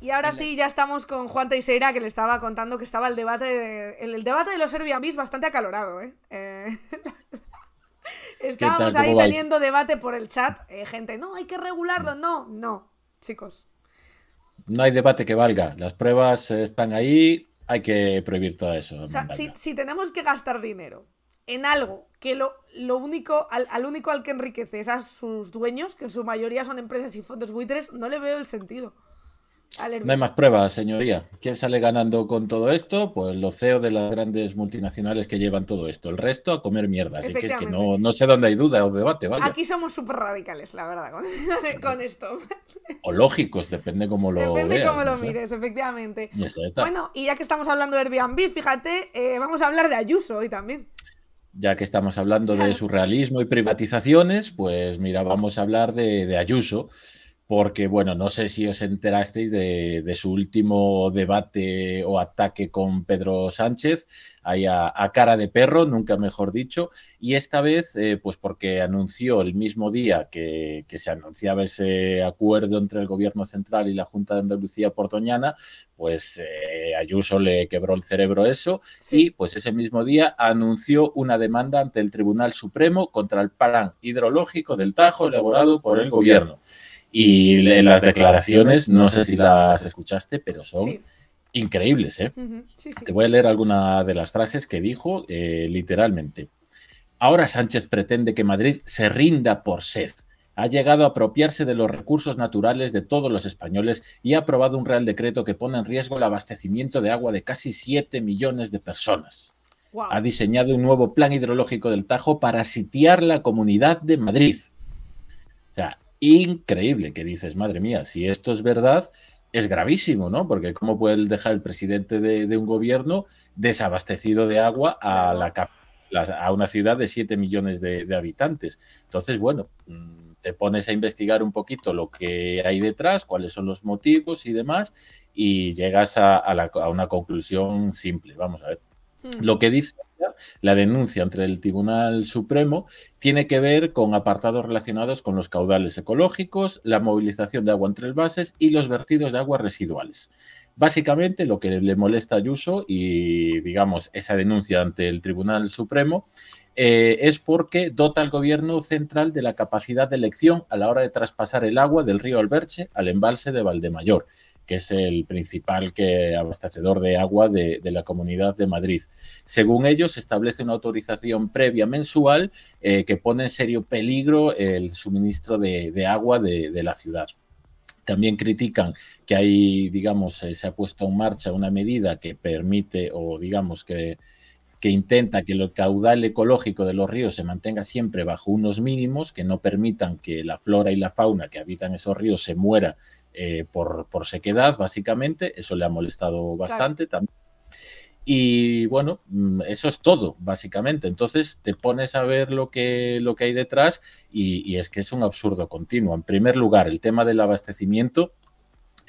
Y ahora sí, ya estamos con Juan Teixeira, que le estaba contando que estaba el debate de, el, debate de los Airbnb bastante acalorado, ¿eh? eh estábamos ahí teniendo debate por el chat. Eh, gente, no, hay que regularlo. No, no, chicos. No hay debate que valga. Las pruebas están ahí. Hay que prohibir todo eso. si, tenemos que gastar dinero en algo que lo, lo único, al, al, único al que enriquece es a sus dueños, que en su mayoría son empresas y fondos buitres, no le veo el sentido. No hay más pruebas, señoría. ¿Quién sale ganando con todo esto? Pues los CEOs de las grandes multinacionales que llevan todo esto. El resto a comer mierda. Así que es que no, sé dónde hay duda o debate. Aquí somos súper radicales, la verdad, con, esto. O lógicos, depende cómo lo Depende cómo lo mires, efectivamente. Bueno, y ya que estamos hablando de Airbnb, fíjate, eh, vamos a hablar de Ayuso hoy también ya que estamos hablando de surrealismo y privatizaciones, pues mira, vamos a hablar de Ayuso, porque, bueno, no sé si os enterasteis de, su último debate o ataque con Pedro Sánchez, ahí a, cara de perro, nunca mejor dicho, y esta vez, eh, pues porque anunció el mismo día que, se anunciaba ese acuerdo entre el Gobierno Central y la Junta de Andalucía portoñana, pues eh, Ayuso le quebró el cerebro eso, y pues ese mismo día anunció una demanda ante el Tribunal Supremo contra el plan hidrológico del Tajo elaborado por el gobierno. Y las declaraciones, no sé si las escuchaste, pero son increíbles. ¿eh? Te voy a leer alguna de las frases que dijo eh, literalmente. Ahora Sánchez pretende que Madrid se rinda por sed. Ha llegado a apropiarse de los recursos naturales de todos los españoles y ha aprobado un real decreto que pone en riesgo el abastecimiento de agua de casi 7 millones de personas. Ha diseñado un nuevo plan hidrológico del Tajo para sitiar la comunidad de Madrid. O sea, increíble, que dices, madre mía, si esto es verdad, es gravísimo, ¿no? Porque ¿cómo puede dejar el presidente de, un gobierno desabastecido de agua a, la, a una ciudad de 7 millones de, habitantes? Entonces, bueno, mm, te pones a investigar un poquito lo que hay detrás, cuáles son los motivos y demás, y llegas a, una conclusión simple. Vamos a ver. Hmm. Lo que dice la denuncia ante el Tribunal Supremo tiene que ver con apartados relacionados con los caudales ecológicos, la movilización de agua entre bases y los vertidos de aguas residuales. Básicamente lo que le molesta a Ayuso y, digamos, esa denuncia ante el Tribunal Supremo eh, es porque dota al gobierno central de la capacidad de elección a la hora de traspasar el agua del río Alberche al embalse de Valdemayor que es el principal abastecedor de agua de, la Comunidad de Madrid. Según ellos, se establece una autorización previa mensual eh, que pone en serio peligro el suministro de, agua de, de la ciudad también critican que ahí, digamos, eh, se ha puesto en marcha una medida que permite o digamos que que intenta que el caudal ecológico de los ríos se mantenga siempre bajo unos mínimos que no permitan que la flora y la fauna que habitan esos ríos se muera eh, por, sequedad, básicamente. Eso le ha molestado bastante también. Y bueno, mm, eso es todo, básicamente. Entonces te pones a ver lo que, lo que hay detrás y, es que es un absurdo continuo. En primer lugar, el tema del abastecimiento,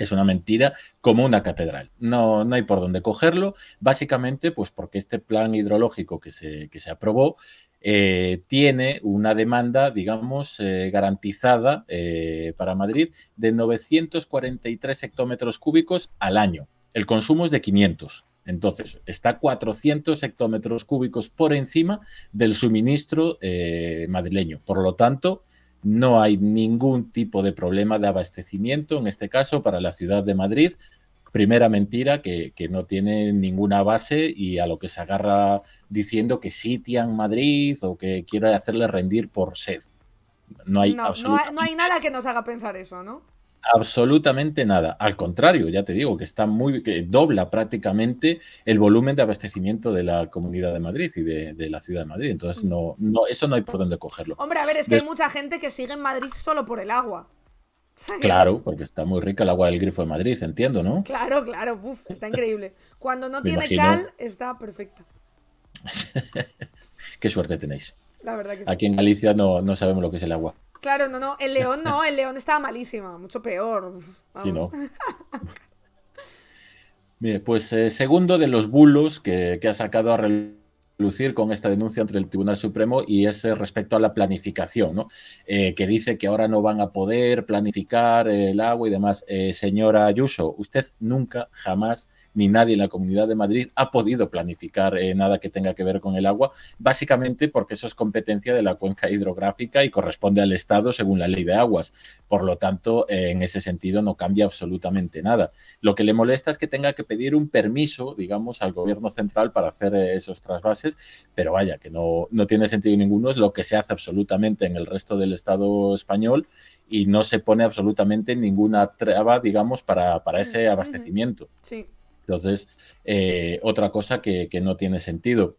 es una mentira como una catedral. No, no hay por dónde cogerlo, básicamente pues porque este plan hidrológico que se, que se aprobó eh, tiene una demanda, digamos, eh, garantizada eh, para Madrid de 943 hectómetros cúbicos al año. El consumo es de 500. Entonces, está 400 hectómetros cúbicos por encima del suministro madrileño. Por lo tanto, no hay ningún tipo de problema de abastecimiento, en este caso para la ciudad de Madrid. Primera mentira que, no tiene ninguna base y a lo que se agarra diciendo que sitian Madrid o que quiere hacerle rendir por sed. No hay, no hay nada que nos haga pensar eso, ¿no? Absolutamente nada. Al contrario, ya te digo que está muy que dobla prácticamente el volumen de abastecimiento de la Comunidad de Madrid y de, la Ciudad de Madrid. Entonces no, no, eso no hay por dónde cogerlo. Hombre, a ver, es que hay mucha gente que sigue en Madrid solo por el agua. Claro, porque está muy rica el agua del grifo de Madrid, entiendo, ¿no? Claro, claro, está increíble. Cuando no tiene cal, está perfecta. Qué suerte tenéis. Aquí en Galicia no, no sabemos lo que es el agua. Claro, no, no, el león no, el león estaba malísima, mucho peor. no. pues eh, segundo de los bulos que, que ha sacado a lucir con esta denuncia entre el Tribunal Supremo y es eh, respecto a la planificación, eh, que dice que ahora no van a poder planificar el agua y demás. Eh, señora Ayuso, usted nunca, jamás, ni nadie en la Comunidad de Madrid ha podido planificar nada que tenga que ver con el agua, básicamente porque eso es competencia de la cuenca hidrográfica y corresponde al Estado según la ley de aguas. Por lo tanto, en ese sentido no cambia absolutamente nada. Lo que le molesta es que tenga que pedir un permiso, digamos, al gobierno central para hacer esos trasvases pero vaya, que no, tiene sentido ninguno, es lo que se hace absolutamente en el resto del Estado español y no se pone absolutamente ninguna traba, digamos, para, mm, ese abastecimiento. Entonces, eh, otra cosa que, no tiene sentido.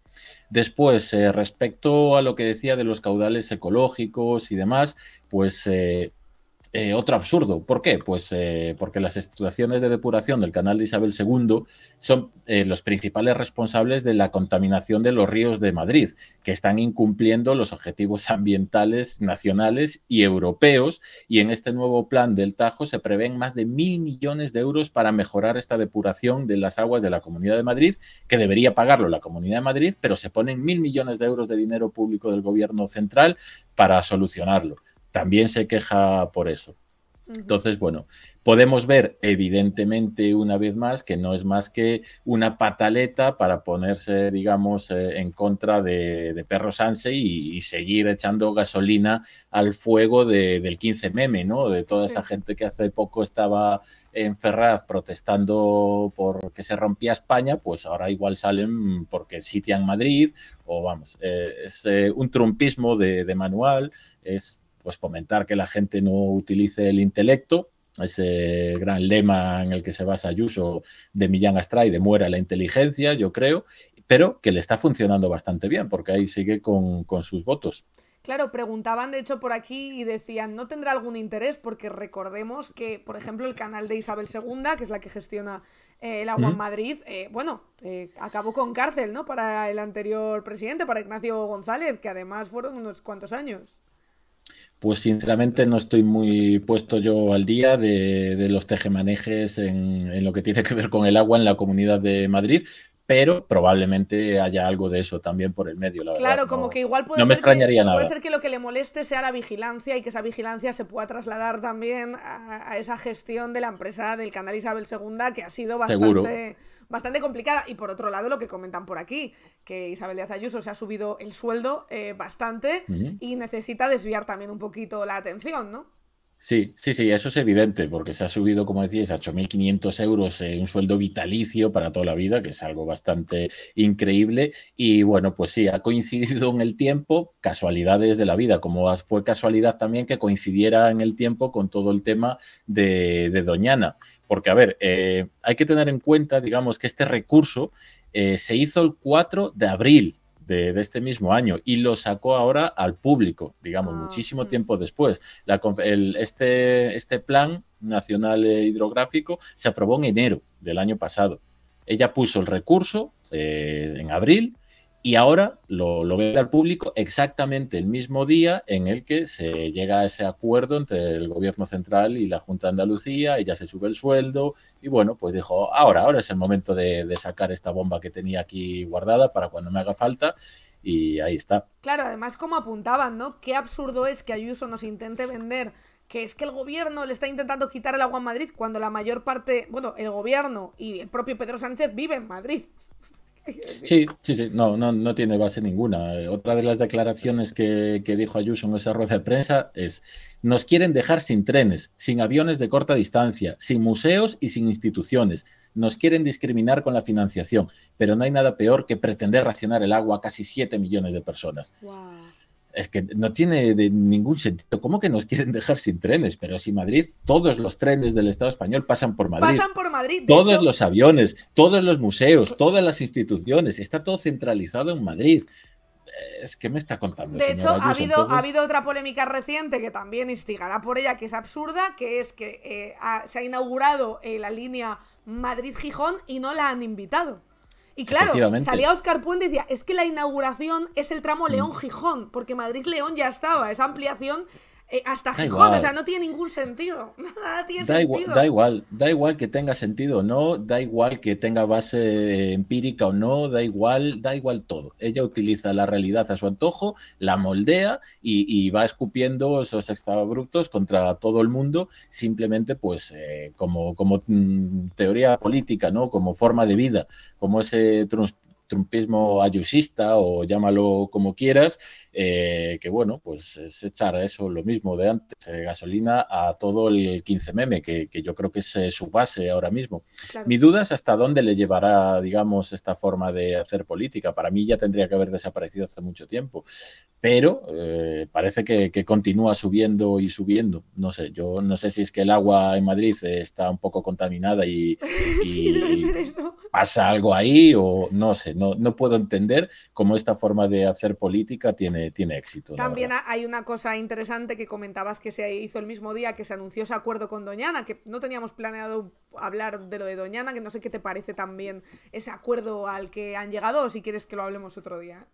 Después, eh, respecto a lo que decía de los caudales ecológicos y demás, pues eh, eh, otro absurdo. ¿Por qué? Pues eh, porque las estaciones de depuración del canal de Isabel II son eh, los principales responsables de la contaminación de los ríos de Madrid, que están incumpliendo los objetivos ambientales nacionales y europeos. Y en este nuevo plan del Tajo se prevén más de mil millones de euros para mejorar esta depuración de las aguas de la Comunidad de Madrid, que debería pagarlo la Comunidad de Madrid, pero se ponen mil millones de euros de dinero público del gobierno central para solucionarlo también se queja por eso. Entonces, bueno, podemos ver evidentemente una vez más que no es más que una pataleta para ponerse, digamos, eh, en contra de, Perro Sanse y, seguir echando gasolina al fuego de, del 15 meme, ¿no? De toda esa gente que hace poco estaba en Ferraz protestando porque se rompía España, pues ahora igual salen porque sitian Madrid o vamos, eh, es eh, un trumpismo de, de manual, es pues fomentar que la gente no utilice el intelecto, ese gran lema en el que se basa Ayuso de Millán Astray, de muera la inteligencia, yo creo, pero que le está funcionando bastante bien, porque ahí sigue con, sus votos. Claro, preguntaban de hecho por aquí y decían, ¿no tendrá algún interés? Porque recordemos que, por ejemplo, el canal de Isabel II, que es la que gestiona el eh, agua en Madrid, eh, bueno, eh, acabó con cárcel, ¿no? Para el anterior presidente, para Ignacio González, que además fueron unos cuantos años. Pues sinceramente no estoy muy puesto yo al día de, los tejemanejes en, en lo que tiene que ver con el agua en la Comunidad de Madrid, pero probablemente haya algo de eso también por el medio, claro, como que igual puede, no me ser extrañaría que, nada. puede ser que lo que le moleste sea la vigilancia y que esa vigilancia se pueda trasladar también a, esa gestión de la empresa del canal Isabel II, que ha sido bastante, bastante complicada. Y por otro lado, lo que comentan por aquí, que Isabel Díaz Ayuso se ha subido el sueldo eh, bastante y necesita desviar también un poquito la atención, ¿no? Sí, sí, sí, eso es evidente, porque se ha subido, como decíais, a 8.500 euros eh, un sueldo vitalicio para toda la vida, que es algo bastante increíble. Y bueno, pues sí, ha coincidido en el tiempo, casualidades de la vida, como fue casualidad también que coincidiera en el tiempo con todo el tema de, Doñana. Porque, a ver, eh, hay que tener en cuenta, digamos, que este recurso eh, se hizo el 4 de abril de, este mismo año y lo sacó ahora al público, digamos, ah, muchísimo tiempo después. La, este, este plan nacional e hidrográfico se aprobó en enero del año pasado. Ella puso el recurso eh, en abril y ahora lo, lo al público exactamente el mismo día en el que se llega a ese acuerdo entre el gobierno central y la Junta de Andalucía, y ya se sube el sueldo, y bueno, pues dijo, ahora, ahora es el momento de, sacar esta bomba que tenía aquí guardada para cuando me haga falta, y ahí está. Claro, además como apuntaban, ¿no? Qué absurdo es que Ayuso nos intente vender que es que el gobierno le está intentando quitar el agua a Madrid cuando la mayor parte, bueno, el gobierno y el propio Pedro Sánchez vive en Madrid. Sí, sí, sí, no, no, no tiene base ninguna. Eh, otra de las declaraciones que, que, dijo Ayuso en esa rueda de prensa es, nos quieren dejar sin trenes, sin aviones de corta distancia, sin museos y sin instituciones. Nos quieren discriminar con la financiación, pero no hay nada peor que pretender racionar el agua a casi 7 millones de personas es que no tiene ningún sentido. ¿Cómo que nos quieren dejar sin trenes? Pero si Madrid, todos los trenes del Estado español pasan por Madrid. Pasan por Madrid. Todos los aviones, todos los museos, todas las instituciones, está todo centralizado en Madrid. Es que me está contando. De hecho, ha, habido, ha habido otra polémica reciente que también instigará por ella, que es absurda, que es que eh, se ha inaugurado eh, la línea Madrid-Gijón y no la han invitado. Y claro, salía Oscar Puente y decía, es que la inauguración es el tramo mm. León-Gijón, porque Madrid-León ya estaba, esa ampliación eh, hasta Gijón, o sea, no tiene ningún sentido. da, Igual, da igual, que tenga sentido o no, da igual que tenga base empírica o no, da igual, da igual todo. Ella utiliza la realidad a su antojo, la moldea y, va escupiendo esos extrabructos contra todo el mundo, simplemente pues eh, como, como mm, teoría política, ¿no? Como forma de vida, como ese trumpismo ayusista o llámalo como quieras, eh, que bueno, pues es echar eso lo mismo de antes, eh, gasolina a todo el 15 meme que, yo creo que es eh, su base ahora mismo. Mi duda es hasta dónde le llevará, digamos, esta forma de hacer política. Para mí ya tendría que haber desaparecido hace mucho tiempo, pero parece que, continúa subiendo y subiendo. No sé, yo no sé si es que el agua en Madrid está un poco contaminada y, pasa algo ahí o no sé. No no, puedo entender cómo esta forma de hacer política tiene, tiene éxito. También hay una cosa interesante que comentabas que se hizo el mismo día que se anunció ese acuerdo con Doñana, que no teníamos planeado hablar de lo de Doñana, que no sé qué te parece también ese acuerdo al que han llegado o si quieres que lo hablemos otro día.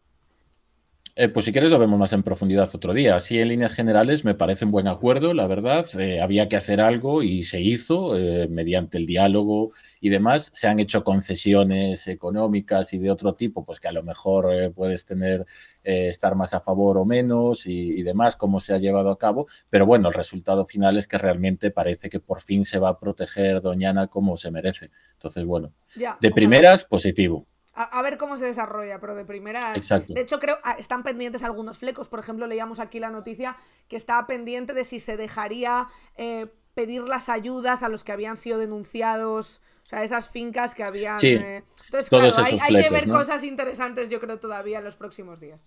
Eh, pues si quieres lo vemos más en profundidad otro día. Así en líneas generales me parece un buen acuerdo, la verdad. Eh, había que hacer algo y se hizo eh, mediante el diálogo y demás. Se han hecho concesiones económicas y de otro tipo, pues que a lo mejor puedes tener, estar más a favor o menos y, demás, cómo se ha llevado a cabo. Pero bueno, el resultado final es que realmente parece que por fin se va a proteger Doñana como se merece. Entonces, bueno, de primeras, positivo a, ver cómo se desarrolla, pero de primera. De hecho, creo, ah, están pendientes algunos flecos. Por ejemplo, leíamos aquí la noticia que estaba pendiente de si se dejaría eh, pedir las ayudas a los que habían sido denunciados. O sea, esas fincas que habían. Eh. Entonces, claro, hay, que ver cosas interesantes, yo creo, todavía en los próximos días.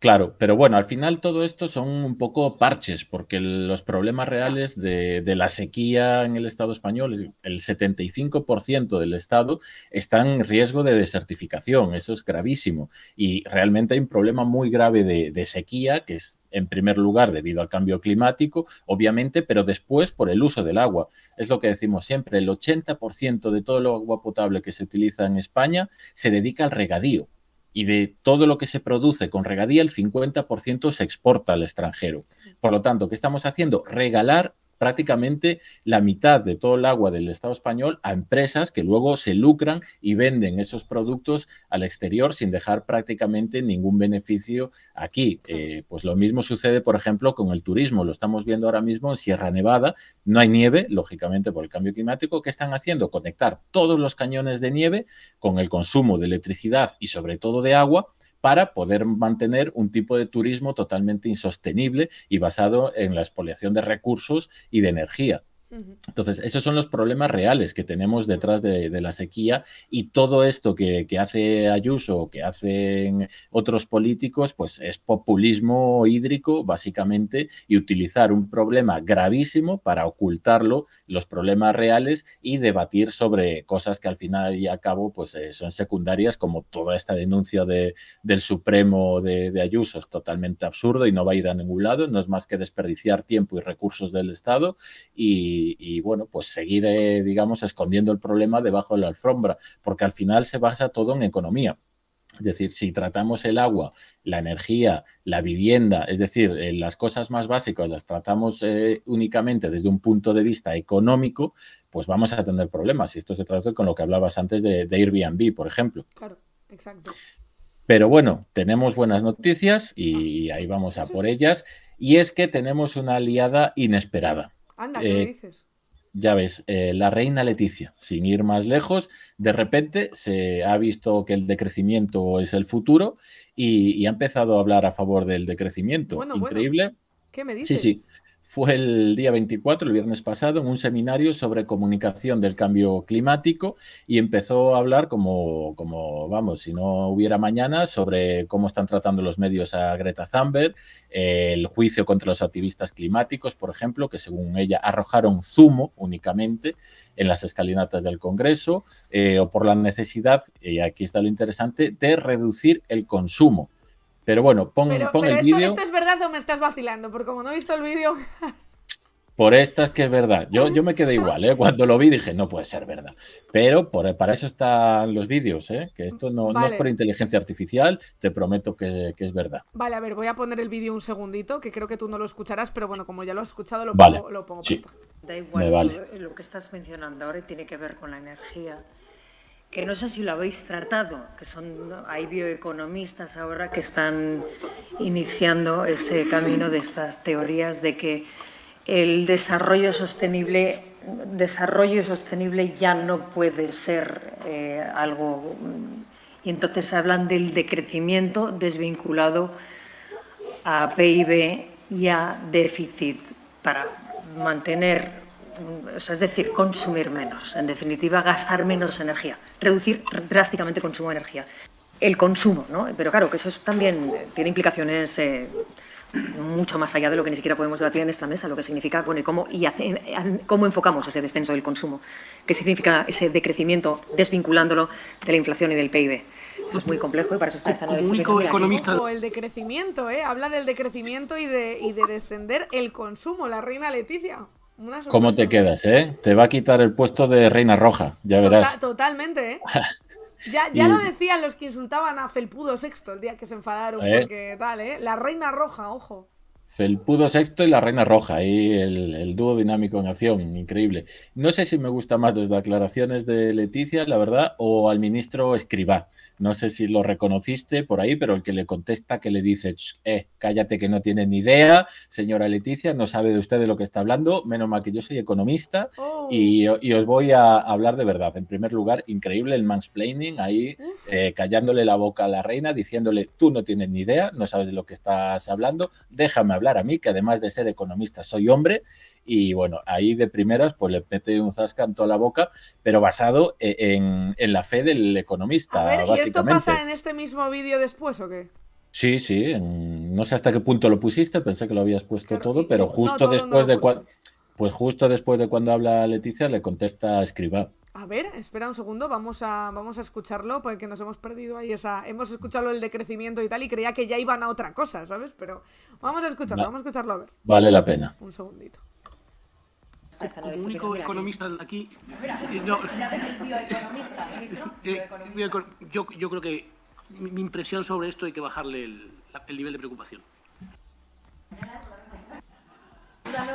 Claro, pero bueno, al final todo esto son un poco parches, porque los problemas reales de, la sequía en el Estado español, el 75% del Estado está en riesgo de desertificación, eso es gravísimo. Y realmente hay un problema muy grave de, de sequía, que es en primer lugar debido al cambio climático, obviamente, pero después por el uso del agua. Es lo que decimos siempre, el 80% de todo el agua potable que se utiliza en España se dedica al regadío y de todo lo que se produce con regadía, el 50% se exporta al extranjero. Por lo tanto, ¿qué estamos haciendo? Regalar prácticamente la mitad de todo el agua del Estado español a empresas que luego se lucran y venden esos productos al exterior sin dejar prácticamente ningún beneficio aquí. Eh, pues lo mismo sucede, por ejemplo, con el turismo. Lo estamos viendo ahora mismo en Sierra Nevada. No hay nieve, lógicamente, por el cambio climático. ¿Qué están haciendo? Conectar todos los cañones de nieve con el consumo de electricidad y sobre todo de agua para poder mantener un tipo de turismo totalmente insostenible y basado en la expoliación de recursos y de energía. Entonces, esos son los problemas reales que tenemos detrás de, la sequía y todo esto que, hace Ayuso o que hacen otros políticos, pues es populismo hídrico, básicamente, y utilizar un problema gravísimo para ocultarlo, los problemas reales y debatir sobre cosas que al final y al cabo pues, eh, son secundarias, como toda esta denuncia de, del Supremo de, de Ayuso. Es totalmente absurdo y no va a ir a ningún lado, no es más que desperdiciar tiempo y recursos del Estado y y, bueno, pues seguir, eh, digamos, escondiendo el problema debajo de la alfombra, porque al final se basa todo en economía. Es decir, si tratamos el agua, la energía, la vivienda, es decir, eh, las cosas más básicas las tratamos eh, únicamente desde un punto de vista económico, pues vamos a tener problemas. Y esto se trata con lo que hablabas antes de, de Airbnb, por ejemplo. Claro, exacto. Pero bueno, tenemos buenas noticias y ah, ahí vamos a por ellas. Y es que tenemos una aliada inesperada. Anda, ¿qué me eh, dices? Ya ves, eh, la reina Leticia, sin ir más lejos, de repente se ha visto que el decrecimiento es el futuro y, ha empezado a hablar a favor del decrecimiento. Bueno, Increíble. ¿Qué me dices? Sí, sí fue el día 24, el viernes pasado, en un seminario sobre comunicación del cambio climático y empezó a hablar como, vamos, si no hubiera mañana, sobre cómo están tratando los medios a Greta Thunberg, el juicio contra los activistas climáticos, por ejemplo, que según ella arrojaron zumo únicamente en las escalinatas del Congreso, eh, o por la necesidad, y aquí está lo interesante, de reducir el consumo pero bueno, pon, el vídeo. Esto, es verdad o me estás vacilando? Porque como no he visto el vídeo. por estas que es verdad. Yo, me quedé igual, ¿eh? Cuando lo vi dije, no puede ser verdad. Pero para eso están los vídeos, ¿eh? Que esto no, es por inteligencia artificial, te prometo que, es verdad. Vale, a ver, voy a poner el vídeo un segundito, que creo que tú no lo escucharás, pero bueno, como ya lo has escuchado, lo pongo, lo Da igual, lo que estás mencionando ahora tiene que ver con la energía que no sé si lo habéis tratado, que son hay bioeconomistas ahora que están iniciando ese camino de estas teorías de que el desarrollo sostenible desarrollo sostenible ya no puede ser eh, algo mm, y entonces hablan del decrecimiento desvinculado a PIB y a déficit para mantener Mm, es decir, consumir menos, en definitiva, gastar menos energía, reducir drásticamente el consumo de energía. El consumo, ¿no? Pero claro, que eso también eh, tiene implicaciones eh, mucho más allá de lo que ni siquiera podemos debatir en esta mesa, lo que significa bueno, y, cómo, y cómo enfocamos ese descenso del consumo, qué significa ese decrecimiento desvinculándolo de la inflación y del PIB. es muy complejo y para eso está esta único economista. el decrecimiento, ¿eh? Habla del decrecimiento y de, y de descender el consumo, la reina Leticia. ¿Cómo te quedas, eh? Te va a quitar el puesto de Reina Roja, ya verás. totalmente, ¿eh? Ya, lo decían los que insultaban a Felpudo VI el día que se enfadaron, eh. porque tal, ¿eh? La Reina Roja, ojo. Felpudo sexto y la Reina Roja, ahí el, dúo dinámico en acción, increíble. No sé si me gusta más las declaraciones de Leticia, la verdad, o al ministro Escribá. No sé si lo reconociste por ahí, pero el que le contesta, que le dice, eh, cállate que no tiene ni idea, señora Leticia, no sabe de usted de lo que está hablando, menos mal que yo soy economista y, oh. os voy a hablar de verdad. En primer lugar, increíble el mansplaining, ahí eh, callándole la boca a la reina, diciéndole, tú no tienes ni idea, no sabes de lo que estás hablando, déjame hablar a mí, que además de ser economista soy hombre, y bueno, ahí de primeras pues le pete un zasca en toda la boca, pero basado e, en, la fe del economista. A ver, ¿y esto pasa en este mismo vídeo después o qué? Sí, sí, no sé hasta qué punto lo pusiste, pensé que lo habías puesto todo, pero justo después de cuando... Pues justo después de cuando habla Leticia le contesta escriba a ver, espera un segundo, vamos a, vamos a escucharlo, porque nos hemos perdido ahí sea, Hemos escuchado el decrecimiento y tal, y creía que ya iban a otra cosa, ¿sabes? Pero vamos a escucharlo, vamos a escucharlo a ver. Vale la pena. Un segundito. El único economista de aquí. yo, yo, creo que mi, impresión sobre esto hay que bajarle el, el nivel de preocupación.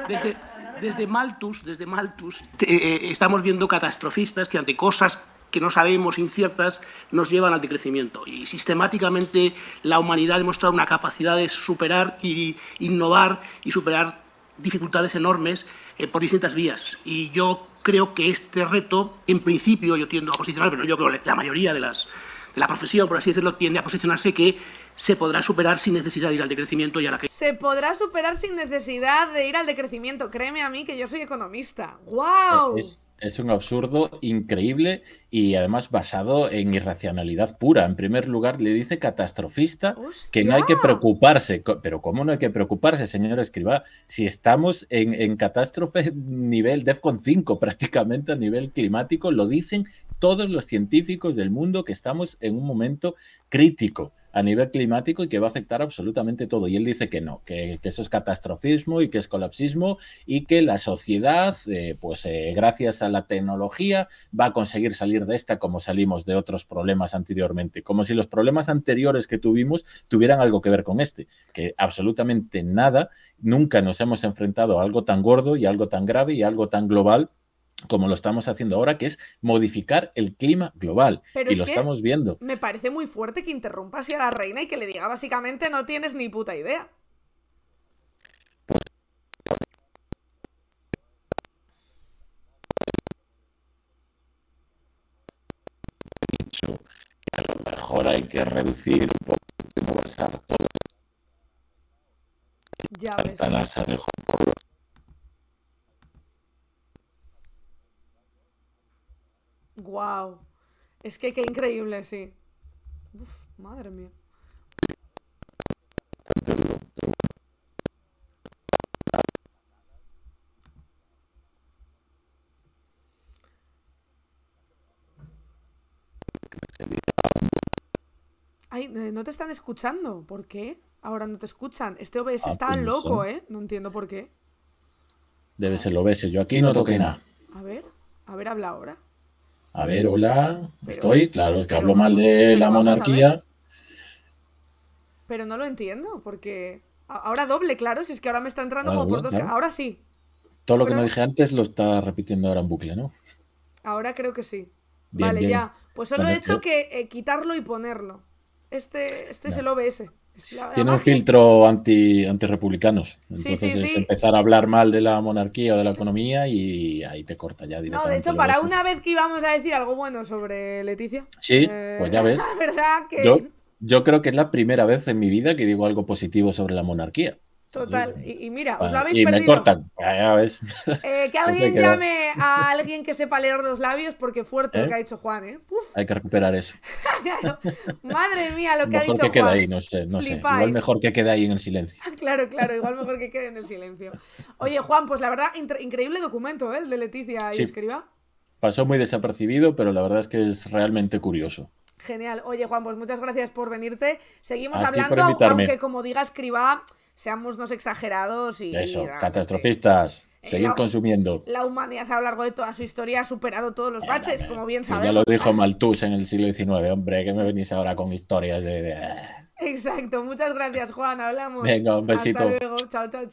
Desde, desde Malthus, desde eh, eh, estamos viendo catastrofistas que ante cosas que no sabemos inciertas nos llevan al decrecimiento. Y sistemáticamente la humanidad ha demostrado una capacidad de superar y innovar y superar dificultades enormes eh, por distintas vías. Y yo creo que este reto, en principio, yo tiendo a posicionar, pero yo creo que la mayoría de las de la profesión, por así decirlo, tiende a posicionarse que se podrá superar sin necesidad de ir al decrecimiento y a la Se podrá superar sin necesidad de ir al decrecimiento, créeme a mí que yo soy economista. ¡Wow! Es, un absurdo increíble y además basado en irracionalidad pura. En primer lugar, le dice catastrofista que no hay que preocuparse. Pero ¿cómo no hay que preocuparse, señor escriba, Si estamos en, en catástrofe nivel DEFCON 5, prácticamente a nivel climático, lo dicen todos los científicos del mundo que estamos en un momento crítico a nivel climático y que va a afectar absolutamente todo. Y él dice que no, que, eso es catastrofismo y que es colapsismo y que la sociedad, eh, pues eh, gracias a la tecnología, va a conseguir salir de esta como salimos de otros problemas anteriormente, como si los problemas anteriores que tuvimos tuvieran algo que ver con este, que absolutamente nada, nunca nos hemos enfrentado a algo tan gordo y algo tan grave y algo tan global como lo estamos haciendo ahora, que es modificar el clima global. y lo estamos viendo. Me parece muy fuerte que interrumpas así a la reina y que le diga básicamente no tienes ni puta idea. que a lo mejor hay que reducir un poco y no todo. Ya ves. wow. Es que qué increíble, sí. Uf, madre mía. Ay, eh, no te están escuchando. ¿Por qué? Ahora no te escuchan. Este OBS ah, está pues loco, ¿eh? No entiendo por qué. Debe ser el OBS. Yo aquí no toqué nada. A ver, a ver, habla ahora. A ver, hola, estoy, claro, es que hablo mal de la monarquía. Pero no lo entiendo, porque ahora doble, claro, si es que ahora me está entrando como por dos. Ahora sí. Todo lo que no dije antes lo está repitiendo ahora en bucle, ¿no? Ahora creo que sí. vale, ya. Pues solo he este hecho que eh, quitarlo y ponerlo. Este, este es el OBS. Tiene un filtro anti, republicanos, Entonces es empezar a hablar mal de la monarquía o de la economía y ahí te corta ya directamente. No, de hecho, para una vez que íbamos a decir algo bueno sobre Leticia. Sí, eh, pues ya ves. yo creo que es la primera vez en mi vida que digo algo positivo sobre la monarquía. Total, y, mira, os lo habéis y perdido. me cortan, eh, que alguien llame a alguien que sepa leer los labios, porque fuerte lo ¿Eh? que ha dicho Juan, ¿eh? Hay que recuperar eso. Madre mía, lo que ha dicho que queda ahí, no sé, Igual mejor que quede ahí en el silencio. claro, claro, igual mejor que quede en el silencio. Oye, Juan, pues la verdad, increíble documento, ¿eh? El de Leticia y Escriba. Pasó muy desapercibido, pero la verdad es que es realmente curioso. Genial. Oye, Juan, pues muchas gracias por venirte. Seguimos hablando, aunque como diga Escriba seamos no exagerados y... Eso, catastrofistas. Eh, seguir consumiendo. La humanidad a lo largo de toda su historia ha superado todos los eh, baches, como bien sabemos. Ya lo dijo Malthus en el siglo XIX, hombre, que me venís ahora con historias de... Eh. Exacto, muchas gracias Juan, hablamos. Venga, un besito. Hasta luego, chao, chao, chao.